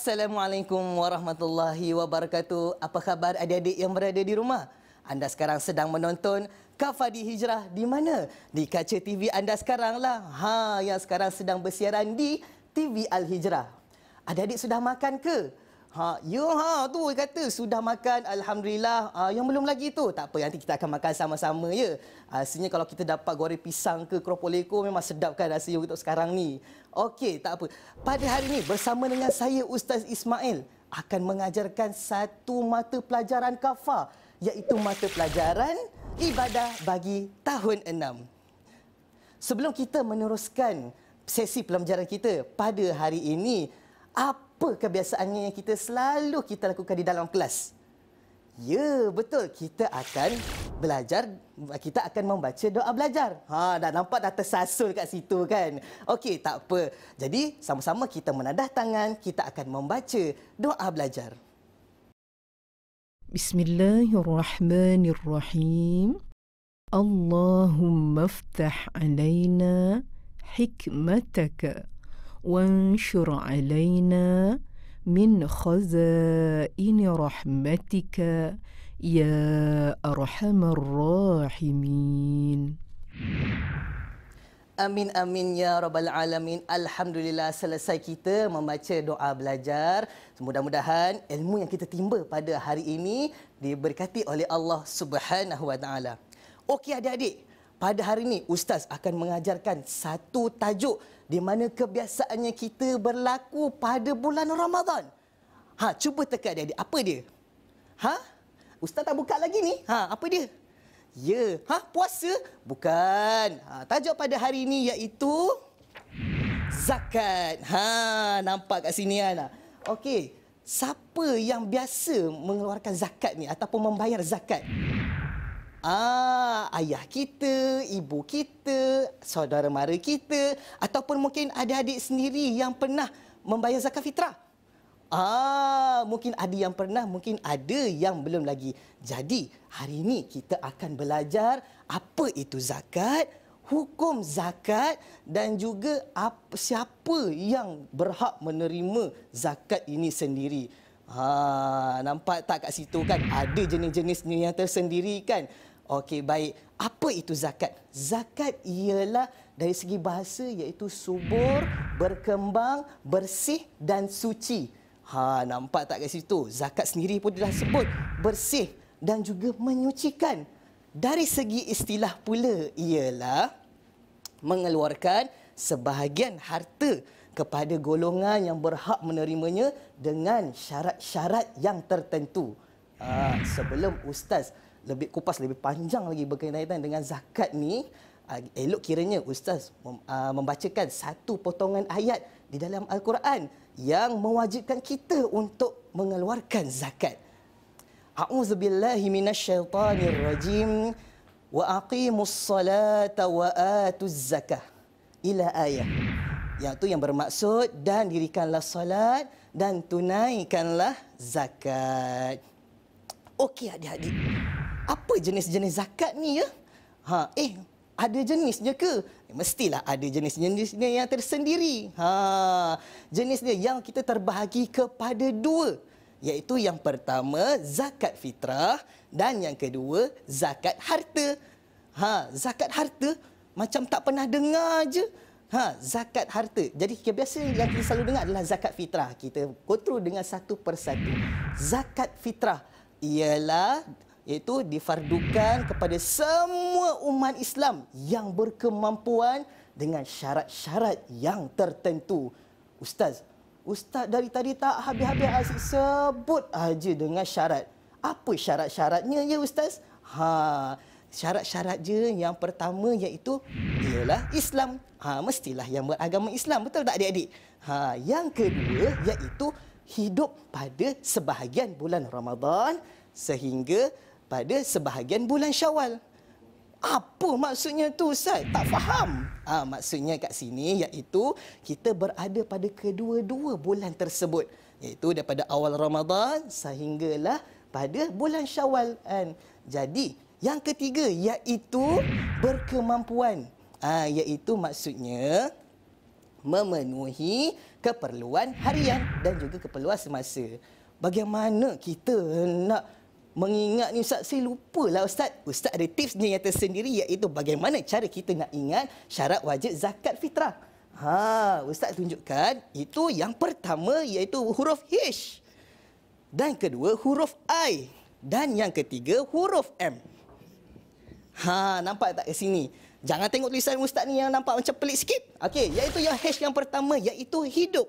Assalamualaikum warahmatullahi wabarakatuh. Apa khabar adik-adik yang berada di rumah? Anda sekarang sedang menonton Kafadi Hijrah di mana? Di kaca TV anda sekaranglah. lah. Ha, yang sekarang sedang bersiaran di TV Al Hijrah. Adik-adik sudah makan ke? Ha, you ya, ha tu kata sudah makan alhamdulillah. ha, yang belum lagi tu tak apa nanti kita akan makan sama-sama ya. Ha, Asalnya kalau kita dapat goreng pisang ke keropok leko memang sedap kan rasa untuk sekarang ni. Okey, tak apa. Pada hari ini bersama dengan saya Ustaz Ismail akan mengajarkan satu mata pelajaran kafar iaitu mata pelajaran ibadah bagi tahun 6. Sebelum kita meneruskan sesi pelajaran kita pada hari ini, apa kebiasaannya yang kita selalu kita lakukan di dalam kelas? Ya, betul. Kita akan belajar kita akan membaca doa belajar. Ha dah nampak dah tersasul kat situ kan. Okey tak apa. Jadi sama-sama kita menadah tangan kita akan membaca doa belajar. Bismillahirrahmanirrahim. Allahumma iftah alaina hikmataka وانشر علينا min خزائن rahmatika. يا أرحم الراحمين Amin amin ya rabbal alamin. Alhamdulillah selesai kita membaca doa belajar. Mudah-mudahan ilmu yang kita timba pada hari ini diberkati oleh Allah Subhanahu wa taala. Okey adik-adik, pada hari ini ustaz akan mengajarkan satu tajuk di mana kebiasaannya kita berlaku pada bulan Ramadan. Ha cuba teka adik-adik, apa dia? Ha? Ustaz dah buka lagi ni. Ha, apa dia? Ya, ha, puasa? Bukan. Ha, tajuk pada hari ini iaitu zakat. Ha, nampak kat sini kan. Okey. Siapa yang biasa mengeluarkan zakat ni ataupun membayar zakat? Ah, ayah kita, ibu kita, saudara mara kita ataupun mungkin adik-adik sendiri yang pernah membayar zakat fitrah. Ah, mungkin ada yang pernah, mungkin ada yang belum lagi. Jadi, hari ini kita akan belajar apa itu zakat, hukum zakat dan juga apa, siapa yang berhak menerima zakat ini sendiri. Ha, nampak tak kat situ kan ada jenis-jenis ni yang tersendiri kan. Okey baik, apa itu zakat? Zakat ialah dari segi bahasa iaitu subur, berkembang, bersih dan suci. Ha, nampak tak kat situ? Zakat sendiri pun dia dah sebut bersih dan juga menyucikan. Dari segi istilah pula ialah mengeluarkan sebahagian harta kepada golongan yang berhak menerimanya dengan syarat-syarat yang tertentu. Ha, sebelum Ustaz lebih kupas lebih panjang lagi berkaitan dengan zakat ni, ha, elok kiranya Ustaz ha, membacakan satu potongan ayat di dalam Al-Quran yang mewajibkan kita untuk mengeluarkan zakat. A'udzubillahi minasyaitanirrajim wa aqimus salata wa atuz zakah ila ayah. Iaitu ya, yang bermaksud dan dirikanlah salat dan tunaikanlah zakat. Okey adik-adik. Apa jenis-jenis zakat ni ya? Ha, eh ada jenisnya ke? Eh, mestilah ada jenis-jenisnya yang tersendiri. Ha, jenisnya yang kita terbahagi kepada dua. Iaitu yang pertama zakat fitrah dan yang kedua zakat harta. Ha, zakat harta macam tak pernah dengar je. Ha, zakat harta. Jadi kebiasaan yang kita selalu dengar adalah zakat fitrah. Kita kontrol dengan satu persatu. Zakat fitrah ialah iaitu difardukan kepada semua umat Islam yang berkemampuan dengan syarat-syarat yang tertentu. Ustaz, ustaz dari tadi tak habis-habis asyik sebut aja dengan syarat. Apa syarat-syaratnya ya ustaz? Ha, syarat-syarat je yang pertama iaitu ialah Islam. Ha, mestilah yang beragama Islam, betul tak adik-adik? Ha, yang kedua iaitu hidup pada sebahagian bulan Ramadan sehingga pada sebahagian bulan syawal. Apa maksudnya tu Ustaz? Tak faham. Ha, maksudnya kat sini iaitu kita berada pada kedua-dua bulan tersebut. Iaitu daripada awal Ramadan sehinggalah pada bulan syawal. Kan? Jadi yang ketiga iaitu berkemampuan. Ha, iaitu maksudnya memenuhi keperluan harian dan juga keperluan semasa. Bagaimana kita nak mengingat ni Ustaz, saya lah Ustaz. Ustaz ada tipsnya yang tersendiri iaitu bagaimana cara kita nak ingat syarat wajib zakat fitrah. Ha, Ustaz tunjukkan itu yang pertama iaitu huruf H. Dan kedua huruf I. Dan yang ketiga huruf M. Ha, nampak tak ke sini? Jangan tengok tulisan Ustaz ni yang nampak macam pelik sikit. Okey, iaitu yang H yang pertama iaitu hidup.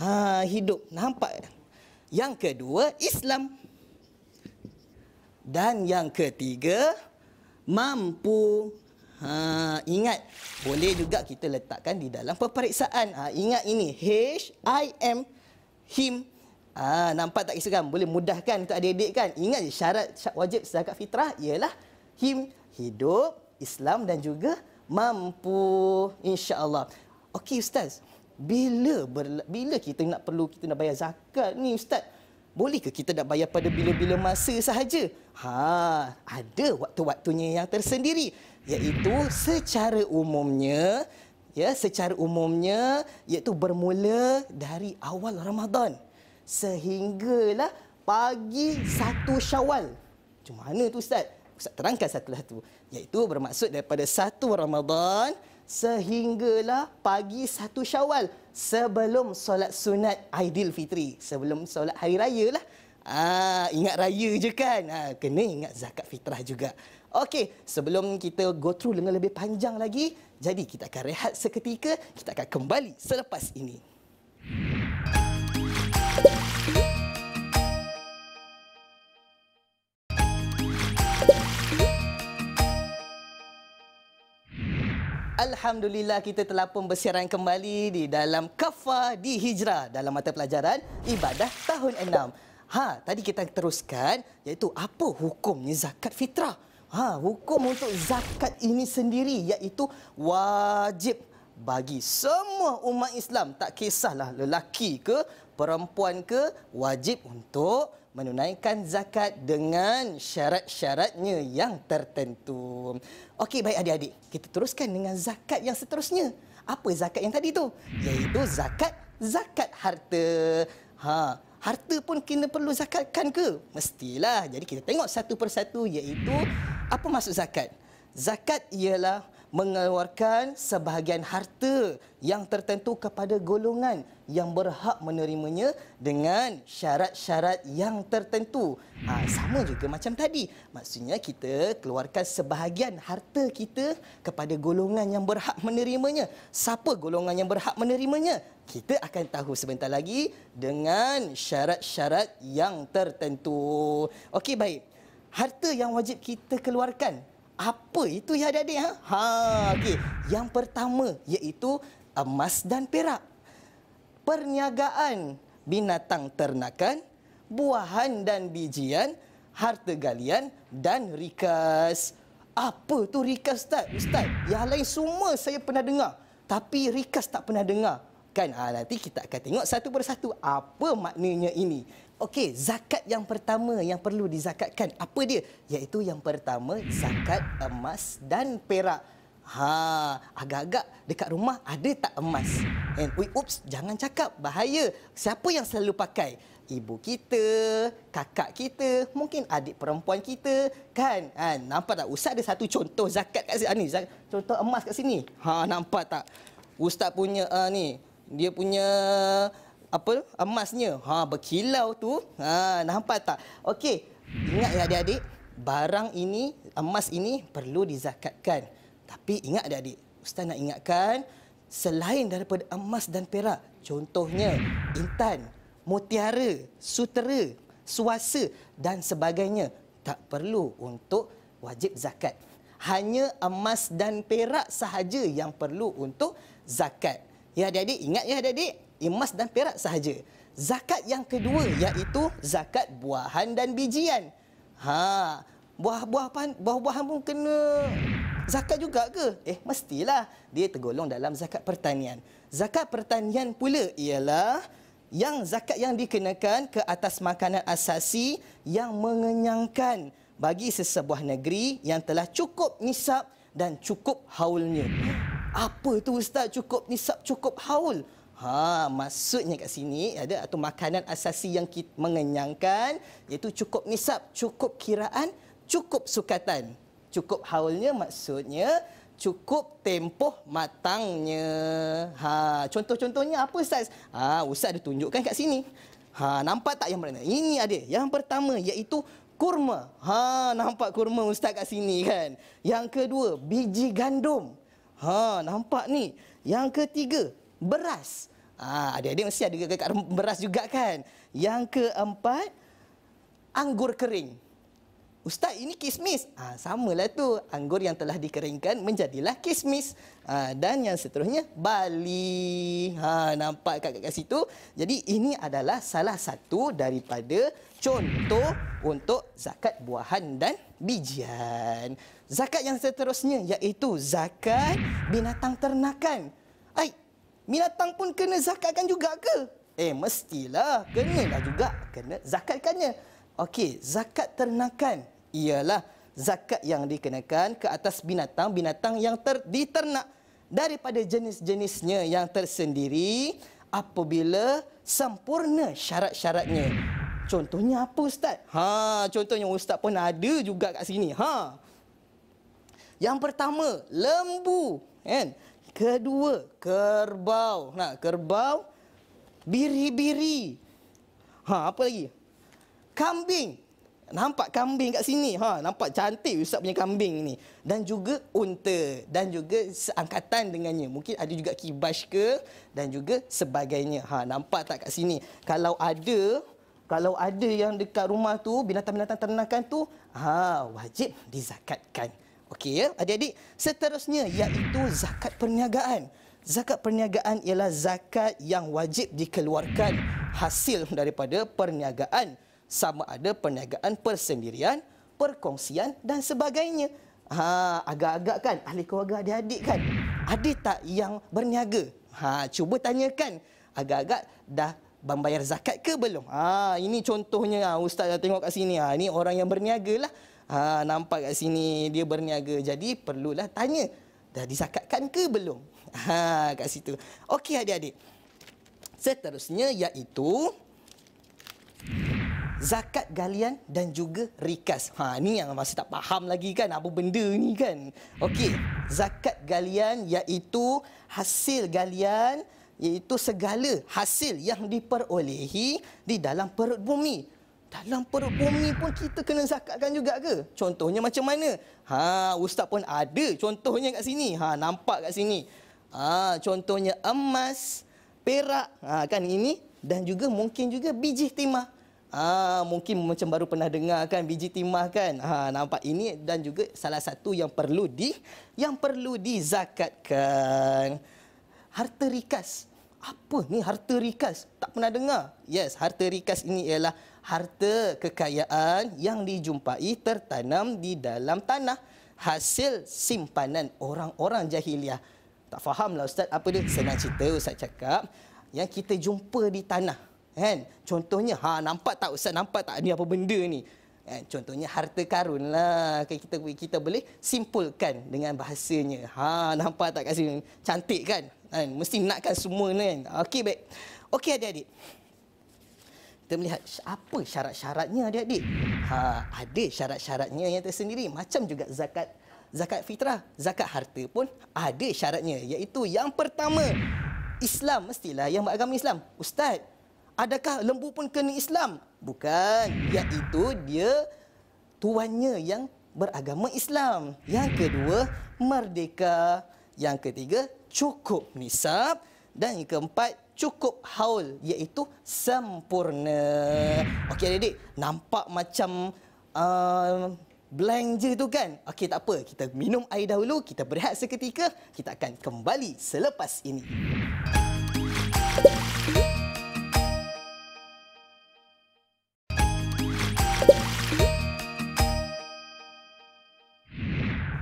Ha, hidup. Nampak? Yang kedua, Islam. Dan yang ketiga, mampu. Ha, ingat, boleh juga kita letakkan di dalam peperiksaan. Ha, ingat ini, H-I-M, him. Ha, nampak tak kisah kan? Boleh mudahkan untuk adik-adik kan? Ingat syarat, wajib sedekat fitrah ialah him, hidup, Islam dan juga mampu. InsyaAllah. Okey Ustaz, bila berla- bila kita nak perlu kita nak bayar zakat ni Ustaz? Bolehkah kita nak bayar pada bila-bila masa sahaja? Ha, ada waktu-waktunya yang tersendiri iaitu secara umumnya ya secara umumnya iaitu bermula dari awal Ramadan sehinggalah pagi satu Syawal. Macam mana tu ustaz? Ustaz terangkan satu lah tu. iaitu bermaksud daripada satu Ramadan sehinggalah pagi satu Syawal sebelum solat sunat Aidilfitri, sebelum solat hari raya lah. Ah, ingat raya je kan? Ah, kena ingat zakat fitrah juga. Okey, sebelum kita go through dengan lebih panjang lagi, jadi kita akan rehat seketika, kita akan kembali selepas ini. Alhamdulillah kita telah pun bersiaran kembali di dalam kafah di Hijrah dalam mata pelajaran ibadah tahun 6. Ha, tadi kita teruskan iaitu apa hukumnya zakat fitrah? Ha, hukum untuk zakat ini sendiri iaitu wajib bagi semua umat Islam tak kisahlah lelaki ke perempuan ke wajib untuk menunaikan zakat dengan syarat-syaratnya yang tertentu. Okey baik adik-adik, kita teruskan dengan zakat yang seterusnya. Apa zakat yang tadi tu? Iaitu zakat zakat harta. Ha, harta pun kena perlu zakatkan ke? Mestilah. Jadi kita tengok satu persatu iaitu apa maksud zakat? Zakat ialah mengeluarkan sebahagian harta yang tertentu kepada golongan yang berhak menerimanya dengan syarat-syarat yang tertentu. Ha, sama juga macam tadi. Maksudnya kita keluarkan sebahagian harta kita kepada golongan yang berhak menerimanya. Siapa golongan yang berhak menerimanya? Kita akan tahu sebentar lagi dengan syarat-syarat yang tertentu. Okey, baik. Harta yang wajib kita keluarkan apa itu ya adik-adik? Ha, ha okey. Yang pertama iaitu emas uh, dan perak. Perniagaan binatang ternakan, buahan dan bijian, harta galian dan rikas. Apa tu rikas, Ustaz? Ustaz, yang lain semua saya pernah dengar. Tapi rikas tak pernah dengar kan? Ha, nanti kita akan tengok satu persatu apa maknanya ini. Okey, zakat yang pertama yang perlu dizakatkan. Apa dia? Iaitu yang pertama, zakat emas dan perak. Ha, agak-agak dekat rumah ada tak emas? And we oops, jangan cakap bahaya. Siapa yang selalu pakai? Ibu kita, kakak kita, mungkin adik perempuan kita, kan? Ha, nampak tak ustaz ada satu contoh zakat kat sini. Ha, ah, ni, zakat, contoh emas kat sini. Ha, nampak tak? Ustaz punya uh, ni, dia punya apa emasnya ha berkilau tu ha nampak tak okey ingat ya adik-adik barang ini emas ini perlu dizakatkan tapi ingat adik-adik ustaz nak ingatkan selain daripada emas dan perak contohnya intan mutiara sutera suasa dan sebagainya tak perlu untuk wajib zakat hanya emas dan perak sahaja yang perlu untuk zakat Ya adik-adik, ingat ya adik-adik, emas dan perak sahaja. Zakat yang kedua iaitu zakat buahan dan bijian. Ha, buah-buah buah-buahan pun kena zakat juga ke? Eh, mestilah. Dia tergolong dalam zakat pertanian. Zakat pertanian pula ialah yang zakat yang dikenakan ke atas makanan asasi yang mengenyangkan bagi sesebuah negeri yang telah cukup nisab dan cukup haulnya apa tu ustaz cukup nisab cukup haul Ha, maksudnya kat sini ada atau makanan asasi yang kita mengenyangkan iaitu cukup nisab, cukup kiraan, cukup sukatan. Cukup haulnya maksudnya cukup tempoh matangnya. Ha, contoh-contohnya apa Ustaz? Ha, Ustaz ada tunjukkan kat sini. Ha, nampak tak yang mana? Ini ada. Yang pertama iaitu kurma. Ha, nampak kurma Ustaz kat sini kan? Yang kedua, biji gandum. Ha, nampak ni. Yang ketiga, beras. Ha, ada adik mesti ada dekat beras juga kan. Yang keempat, anggur kering. Ustaz, ini kismis. Ha, ah, sama lah tu. Anggur yang telah dikeringkan menjadilah kismis. Ha, dan yang seterusnya, bali. Ha, nampak kat, kat, kat situ? Jadi, ini adalah salah satu daripada contoh untuk zakat buahan dan bijian. Zakat yang seterusnya iaitu zakat binatang ternakan. Ay, binatang pun kena zakatkan juga ke? Eh, mestilah. Kenalah juga. Kena zakatkannya. Okey, zakat ternakan ialah zakat yang dikenakan ke atas binatang binatang yang ter, diternak daripada jenis-jenisnya yang tersendiri apabila sempurna syarat-syaratnya. Contohnya apa ustaz? Ha, contohnya ustaz pun ada juga kat sini. Ha. Yang pertama, lembu, kan? Kedua, kerbau. Nah, kerbau biri-biri. Ha, apa lagi? Kambing, nampak kambing kat sini. Ha, nampak cantik Ustaz punya kambing ni. Dan juga unta. Dan juga seangkatan dengannya. Mungkin ada juga kibas ke dan juga sebagainya. Ha, nampak tak kat sini? Kalau ada... Kalau ada yang dekat rumah tu, binatang-binatang ternakan tu, ha, wajib dizakatkan. Okey ya, adik-adik. Seterusnya, iaitu zakat perniagaan. Zakat perniagaan ialah zakat yang wajib dikeluarkan hasil daripada perniagaan sama ada perniagaan persendirian, perkongsian dan sebagainya. Ha, agak-agak kan ahli keluarga adik-adik kan? Ada tak yang berniaga? Ha, cuba tanyakan. Agak-agak dah membayar zakat ke belum? Ha, ini contohnya ha, ustaz dah tengok kat sini. Ha, ini orang yang berniagalah. Ha, nampak kat sini dia berniaga. Jadi perlulah tanya. Dah disakatkan ke belum? Ha, kat situ. Okey adik-adik. Seterusnya iaitu... Zakat galian dan juga rikas. Ha, ni yang masih tak faham lagi kan apa benda ni kan. Okey, zakat galian iaitu hasil galian iaitu segala hasil yang diperolehi di dalam perut bumi. Dalam perut bumi pun kita kena zakatkan juga ke? Contohnya macam mana? Ha, ustaz pun ada contohnya kat sini. Ha, nampak kat sini. Ha, contohnya emas, perak, ha, kan ini dan juga mungkin juga biji timah. Ah mungkin macam baru pernah dengar kan biji timah kan. Ha nampak ini dan juga salah satu yang perlu di yang perlu di zakatkan Harta rikas. Apa ni harta rikas? Tak pernah dengar. Yes, harta rikas ini ialah harta kekayaan yang dijumpai tertanam di dalam tanah hasil simpanan orang-orang jahiliah. Tak fahamlah ustaz apa dia. Senang cerita ustaz cakap yang kita jumpa di tanah kan contohnya ha nampak tak ustaz nampak tak ni apa benda ni kan contohnya harta karun lah kan? kita kita boleh simpulkan dengan bahasanya ha nampak tak kat sini cantik kan kan mesti nakkan semua ni kan okey baik okey adik-adik kita melihat apa syarat-syaratnya adik-adik. Ha, ada syarat-syaratnya yang tersendiri. Macam juga zakat zakat fitrah, zakat harta pun ada syaratnya. Iaitu yang pertama, Islam mestilah yang beragama Islam. Ustaz, adakah lembu pun kena Islam? Bukan, iaitu dia tuannya yang beragama Islam. Yang kedua, merdeka. Yang ketiga, cukup nisab. Dan yang keempat, cukup haul, iaitu sempurna. Okey, adik-adik, nampak macam uh, blank je tu kan? Okey, tak apa. Kita minum air dahulu, kita berehat seketika. Kita akan kembali selepas ini.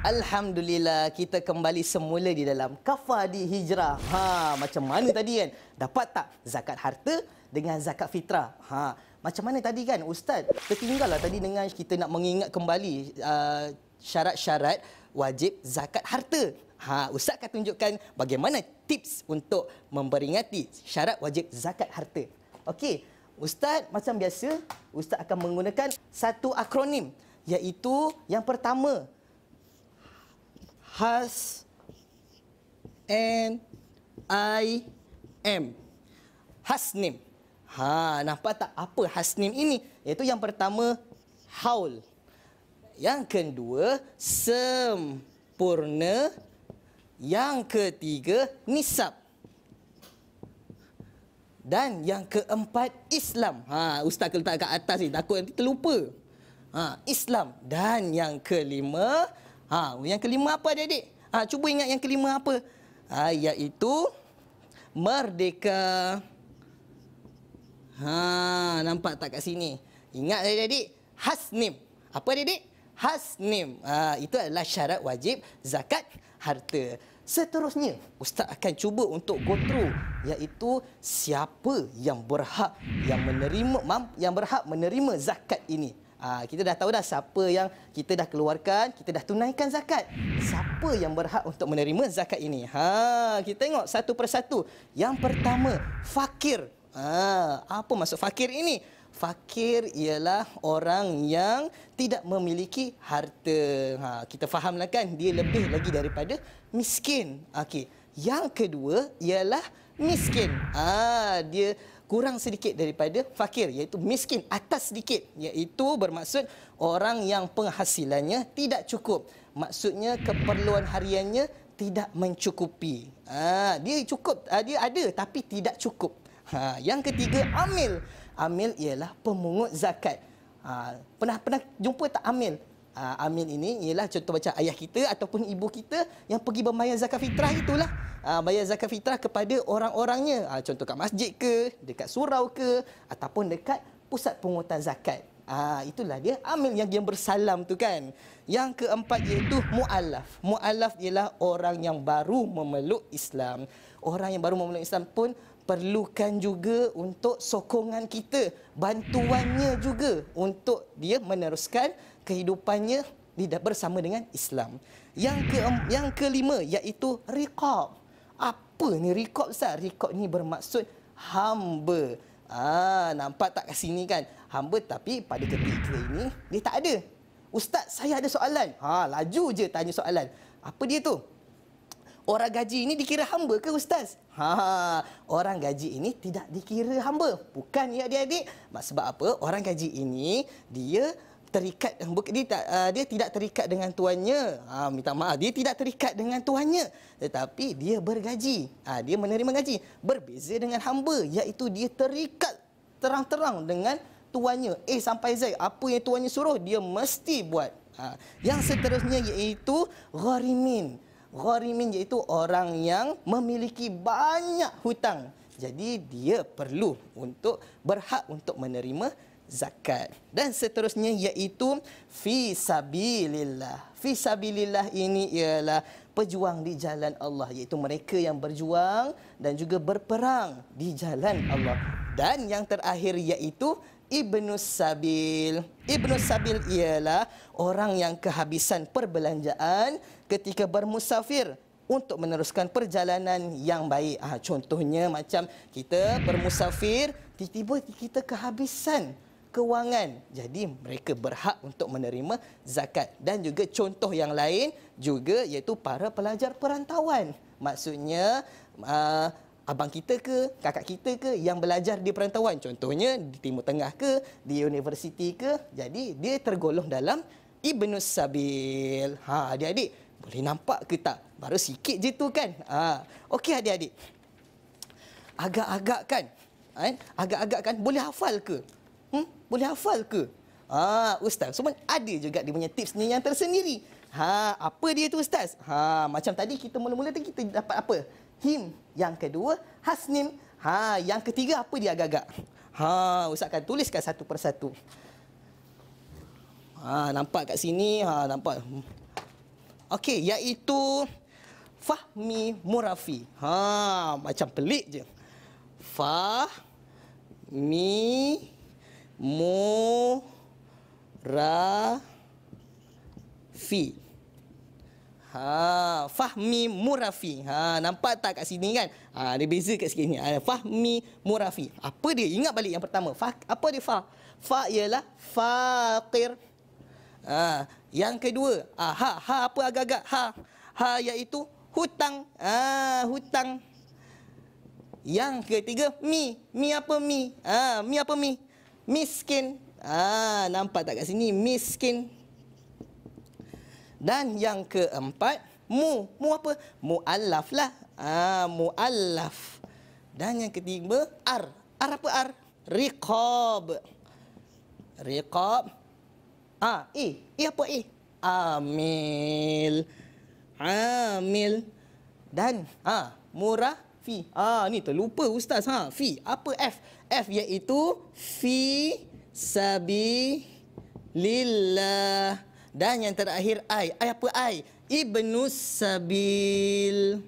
Alhamdulillah kita kembali semula di dalam kafah di hijrah. Ha macam mana tadi kan? Dapat tak zakat harta dengan zakat fitrah? Ha macam mana tadi kan ustaz? Tertinggal lah tadi dengan kita nak mengingat kembali uh, syarat-syarat wajib zakat harta. Ha ustaz akan tunjukkan bagaimana tips untuk memperingati syarat wajib zakat harta. Okey, ustaz macam biasa ustaz akan menggunakan satu akronim iaitu yang pertama has and I am. Hasnim. Ha, nampak tak apa hasnim ini? Iaitu yang pertama, haul. Yang kedua, sempurna. Yang ketiga, nisab. Dan yang keempat, Islam. Ha, Ustaz keletak kat atas ni, takut nanti terlupa. Ha, Islam. Dan yang kelima, Ha, yang kelima apa adik-adik? Ha, cuba ingat yang kelima apa? Ha, iaitu merdeka. Ha, nampak tak kat sini? Ingat adik-adik, hasnim. Apa adik-adik? Hasnim. Ha, itu adalah syarat wajib zakat harta. Seterusnya, Ustaz akan cuba untuk go through iaitu siapa yang berhak yang menerima yang berhak menerima zakat ini. Ah, kita dah tahu dah siapa yang kita dah keluarkan, kita dah tunaikan zakat. Siapa yang berhak untuk menerima zakat ini? Ha, kita tengok satu persatu. Yang pertama, fakir. Ha, apa maksud fakir ini? Fakir ialah orang yang tidak memiliki harta. Ha, kita fahamlah kan dia lebih lagi daripada miskin. Okey. Yang kedua ialah miskin. Ah ha, dia kurang sedikit daripada fakir iaitu miskin atas sedikit iaitu bermaksud orang yang penghasilannya tidak cukup maksudnya keperluan hariannya tidak mencukupi ha, dia cukup ha, dia ada tapi tidak cukup ha, yang ketiga amil amil ialah pemungut zakat ha, pernah pernah jumpa tak amil uh, ah, amil ini ialah contoh macam ayah kita ataupun ibu kita yang pergi membayar zakat fitrah itulah. Uh, bayar zakat fitrah kepada orang-orangnya. Ah, contoh kat masjid ke, dekat surau ke ataupun dekat pusat pungutan zakat. Ah itulah dia amil yang yang bersalam tu kan. Yang keempat iaitu mualaf. Mualaf ialah orang yang baru memeluk Islam. Orang yang baru memeluk Islam pun perlukan juga untuk sokongan kita, bantuannya juga untuk dia meneruskan kehidupannya tidak bersama dengan Islam. Yang ke yang kelima iaitu riqab. Apa ni riqab Ustaz? Riqab ni bermaksud hamba. Ah, nampak tak kat sini kan? Hamba tapi pada ketika ini dia tak ada. Ustaz, saya ada soalan. Ha, laju je tanya soalan. Apa dia tu? Orang gaji ini dikira hamba ke ustaz? Ha, orang gaji ini tidak dikira hamba. Bukan ya adik-adik. Sebab apa? Orang gaji ini dia terikat dia tak uh, dia tidak terikat dengan tuannya ha minta maaf dia tidak terikat dengan tuannya tetapi dia bergaji uh, dia menerima gaji berbeza dengan hamba iaitu dia terikat terang-terang dengan tuannya eh sampai Zai apa yang tuannya suruh dia mesti buat ha yang seterusnya iaitu gharimin gharimin iaitu orang yang memiliki banyak hutang jadi dia perlu untuk berhak untuk menerima zakat dan seterusnya iaitu fi sabilillah. Fi sabilillah ini ialah pejuang di jalan Allah iaitu mereka yang berjuang dan juga berperang di jalan Allah. Dan yang terakhir iaitu Ibnu Sabil. Ibnu Sabil ialah orang yang kehabisan perbelanjaan ketika bermusafir untuk meneruskan perjalanan yang baik. Ha, contohnya macam kita bermusafir, tiba-tiba kita kehabisan kewangan. Jadi mereka berhak untuk menerima zakat. Dan juga contoh yang lain juga iaitu para pelajar perantauan. Maksudnya uh, abang kita ke, kakak kita ke yang belajar di perantauan. Contohnya di Timur Tengah ke, di universiti ke. Jadi dia tergolong dalam Ibnu Sabil. Ha, adik-adik boleh nampak ke tak? Baru sikit je tu kan? Ha. Okey adik-adik. Agak-agak kan? Ha, eh? Agak-agak kan? Boleh hafal ke? boleh hafal ke? Ha, ustaz, semua ada juga dia punya tips ni yang tersendiri. Ha, apa dia tu ustaz? Ha, macam tadi kita mula-mula tadi kita dapat apa? Him yang kedua, hasnim. Ha, yang ketiga apa dia agak-agak? Ha, ustaz akan tuliskan satu persatu. Ha, nampak kat sini, ha nampak. Okey, iaitu fahmi murafi. Ha, macam pelik je. Fah mi murafi. Ha, fahmi murafi. Ha, nampak tak kat sini kan? Ha, ada beza kat sikit ni. Ha, fahmi murafi. Apa dia? Ingat balik yang pertama. Fa, apa dia fa? Fa ialah faqir. Ha, yang kedua, ha, ha, ha apa agak-agak? Ha, ha iaitu hutang. Ha, hutang. Yang ketiga, mi. Mi apa mi? Ha, mi apa mi? miskin. Ah, nampak tak kat sini miskin. Dan yang keempat, mu. Mu apa? Mu'allaf lah. Ah, mu'allaf. Dan yang ketiga, ar. Ar apa ar? Riqab. Riqab. Ah, i. I apa i? Amil. Amil. Dan ah, murah. Fi. Ah, ni terlupa ustaz. Ha, fi. Apa F? F iaitu fi sabi lillah. Dan yang terakhir I. I apa I? ibnu sabil.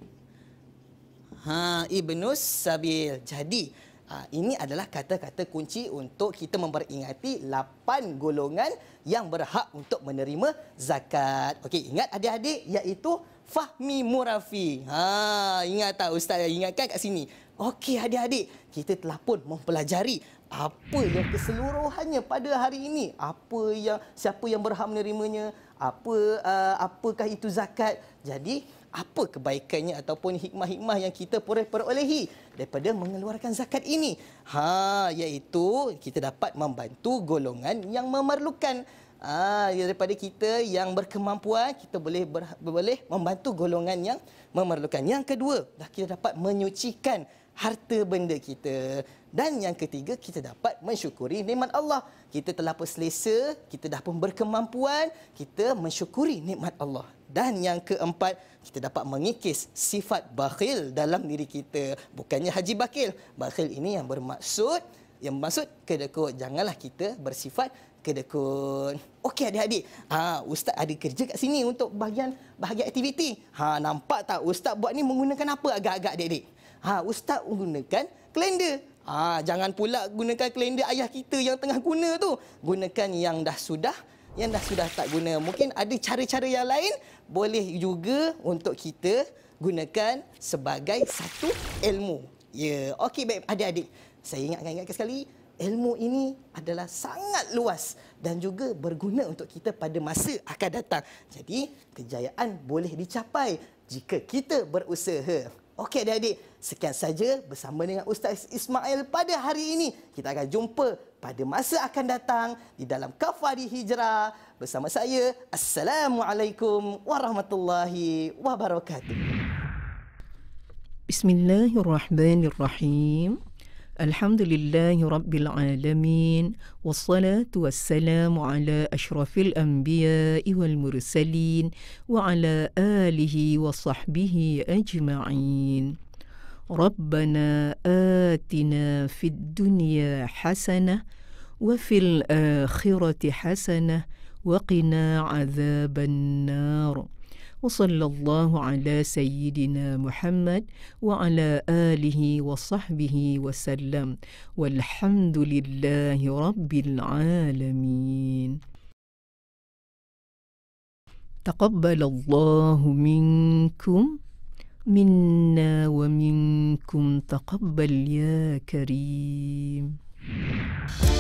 Ha, ibnu sabil. Jadi, Ha, ini adalah kata-kata kunci untuk kita memperingati lapan golongan yang berhak untuk menerima zakat. Okey, ingat adik-adik iaitu Fahmi Murafi. Ha, ingat tak ustaz ingatkan kat sini. Okey adik-adik, kita telah pun mempelajari apa yang keseluruhannya pada hari ini. Apa yang siapa yang berhak menerimanya, apa uh, apakah itu zakat. Jadi, apa kebaikannya ataupun hikmah-hikmah yang kita boleh perolehi daripada mengeluarkan zakat ini? Ha, iaitu kita dapat membantu golongan yang memerlukan. ha, daripada kita yang berkemampuan, kita boleh ber, boleh membantu golongan yang memerlukan. Yang kedua, dah kita dapat menyucikan harta benda kita. Dan yang ketiga, kita dapat mensyukuri nikmat Allah. Kita telah pun selesa, kita dah pun berkemampuan, kita mensyukuri nikmat Allah. Dan yang keempat, kita dapat mengikis sifat bakhil dalam diri kita. Bukannya haji bakil Bakhil ini yang bermaksud, yang bermaksud kedekut. Janganlah kita bersifat kedekut. Okey adik-adik. Ha, ustaz ada kerja kat sini untuk bahagian bahagian aktiviti. Ha, nampak tak ustaz buat ni menggunakan apa agak-agak adik-adik? Ha ustaz gunakan kalender. Ha jangan pula gunakan kalender ayah kita yang tengah guna tu. Gunakan yang dah sudah yang dah sudah tak guna. Mungkin ada cara-cara yang lain boleh juga untuk kita gunakan sebagai satu ilmu. Ya, yeah. okey baik adik-adik. Saya ingatkan ingatkan sekali ilmu ini adalah sangat luas dan juga berguna untuk kita pada masa akan datang. Jadi, kejayaan boleh dicapai jika kita berusaha. Okey adik-adik, sekian saja bersama dengan Ustaz Ismail pada hari ini. Kita akan jumpa pada masa akan datang di dalam Kafari Hijrah bersama saya. Assalamualaikum warahmatullahi wabarakatuh. Bismillahirrahmanirrahim. الحمد لله رب العالمين والصلاة والسلام على أشرف الأنبياء والمرسلين وعلى آله وصحبه أجمعين ربنا آتنا في الدنيا حسنة وفي الآخرة حسنة وقنا عذاب النار وصلى الله على سيدنا محمد وعلى آله وصحبه وسلم والحمد لله رب العالمين تقبل الله منكم منا ومنكم تقبل يا كريم